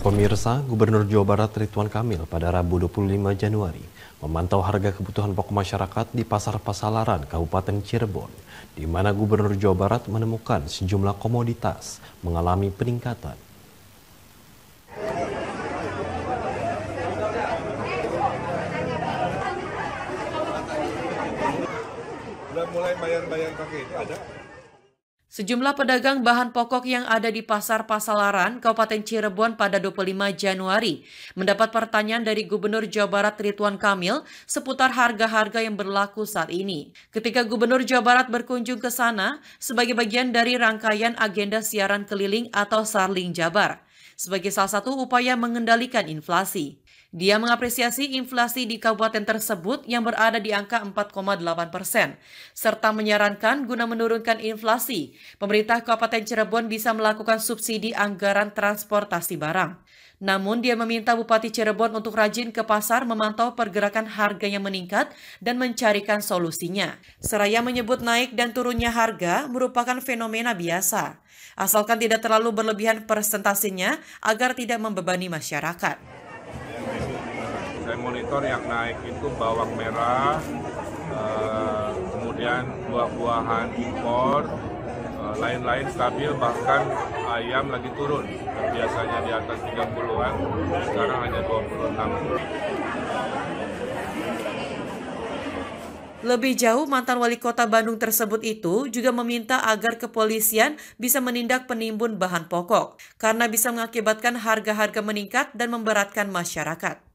Pemirsa, Gubernur Jawa Barat Ridwan Kamil pada Rabu 25 Januari memantau harga kebutuhan pokok masyarakat di Pasar Pasalaran, Kabupaten Cirebon, di mana Gubernur Jawa Barat menemukan sejumlah komoditas mengalami peningkatan. mulai bayar-bayar pakai itu ada? Sejumlah pedagang bahan pokok yang ada di Pasar Pasalaran, Kabupaten Cirebon pada 25 Januari mendapat pertanyaan dari Gubernur Jawa Barat Ridwan Kamil seputar harga-harga yang berlaku saat ini. Ketika Gubernur Jawa Barat berkunjung ke sana sebagai bagian dari rangkaian agenda siaran keliling atau Sarling Jabar sebagai salah satu upaya mengendalikan inflasi. Dia mengapresiasi inflasi di kabupaten tersebut yang berada di angka 4,8 persen, serta menyarankan guna menurunkan inflasi, pemerintah Kabupaten Cirebon bisa melakukan subsidi anggaran transportasi barang. Namun dia meminta Bupati Cirebon untuk rajin ke pasar memantau pergerakan harga yang meningkat dan mencarikan solusinya. Seraya menyebut naik dan turunnya harga merupakan fenomena biasa, asalkan tidak terlalu berlebihan presentasinya agar tidak membebani masyarakat. Saya monitor yang naik itu bawang merah, eh, kemudian buah-buahan impor, eh, lain-lain stabil bahkan ayam lagi turun biasanya di atas 30-an sekarang hanya 26 lebih jauh, mantan wali kota Bandung tersebut itu juga meminta agar kepolisian bisa menindak penimbun bahan pokok, karena bisa mengakibatkan harga-harga meningkat dan memberatkan masyarakat.